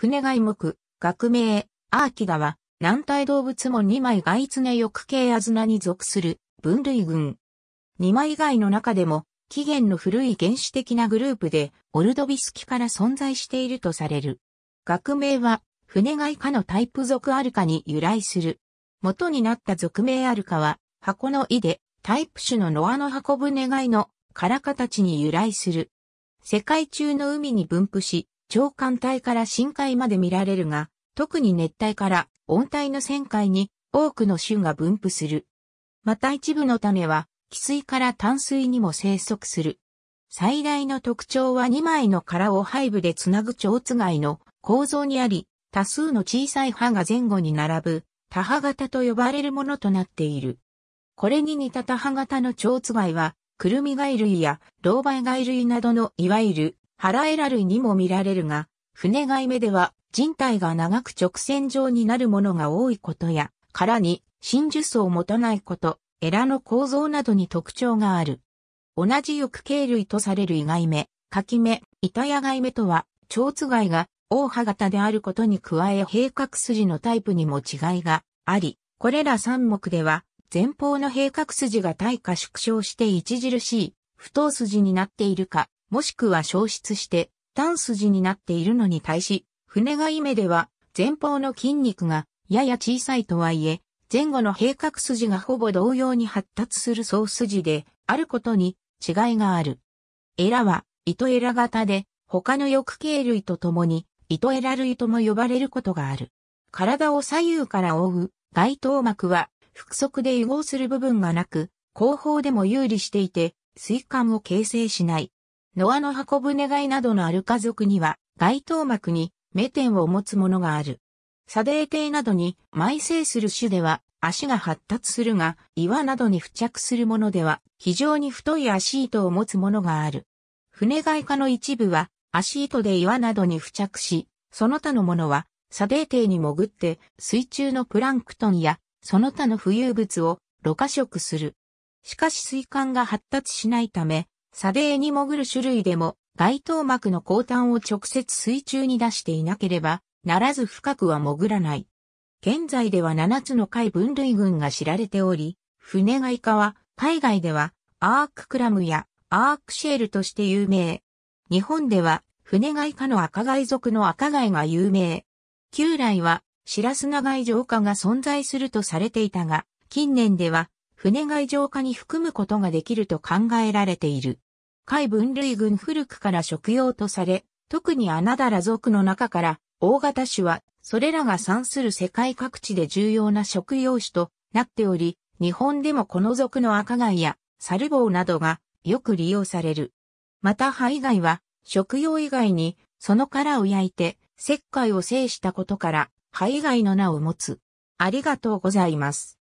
船外目、学名、アーキダは、軟体動物も2枚外爪翼系アズナに属する分類群。2枚外の中でも、起源の古い原始的なグループで、オルドビス紀から存在しているとされる。学名は、船外科のタイプ属アルカに由来する。元になった属名アルカは、箱の井で、タイプ種のノアの箱舟外の殻形に由来する。世界中の海に分布し、長寒隊から深海まで見られるが、特に熱帯から温帯の旋回に多くの種が分布する。また一部の種は、汽水から淡水にも生息する。最大の特徴は2枚の殻を背部でつなぐ蝶つがいの構造にあり、多数の小さい歯が前後に並ぶ、多歯型と呼ばれるものとなっている。これに似た多歯型の蝶つがいは、クルミ貝類やロバイ貝類などのいわゆる腹エラ類にも見られるが、船外目では人体が長く直線状になるものが多いことや、殻に真珠層を持たないこと、エラの構造などに特徴がある。同じ翼形類とされる意外目、柿目、板屋ヤい目とは、蝶津貝が大葉型であることに加え閉角筋のタイプにも違いがあり、これら3目では、前方の閉角筋が退化縮小して著しい、不等筋になっているか、もしくは消失して、単筋になっているのに対し、船がいめでは、前方の筋肉が、やや小さいとはいえ、前後の閉角筋がほぼ同様に発達する総筋で、あることに違いがある。エラは、糸エラ型で、他の翼形類とともに、糸エラ類とも呼ばれることがある。体を左右から覆う、外頭膜は、腹側で移合する部分がなく、後方でも有利していて、水管を形成しない。ノアの箱舟貝いなどのある家族には、該当膜に、目点を持つものがある。砂泥底などに埋生する種では足が発達するが、岩などに付着するものでは非常に太い足糸を持つものがある。船外科の一部は足糸で岩などに付着し、その他のものは砂泥底に潜って水中のプランクトンやその他の浮遊物をろ過食する。しかし水管が発達しないため、砂泥に潜る種類でも、外頭膜の後端を直接水中に出していなければ、ならず深くは潜らない。現在では7つの海分類群が知られており、船外科は海外ではアーククラムやアークシェールとして有名。日本では船外科の赤貝属の赤貝が有名。旧来は白砂貝浄化が存在するとされていたが、近年では船外浄化に含むことができると考えられている。海分類群古くから食用とされ、特にアナダラ族の中から大型種はそれらが産する世界各地で重要な食用種となっており、日本でもこの属の赤貝やサルボウなどがよく利用される。また肺貝は食用以外にその殻を焼いて石灰を制したことから肺貝の名を持つ。ありがとうございます。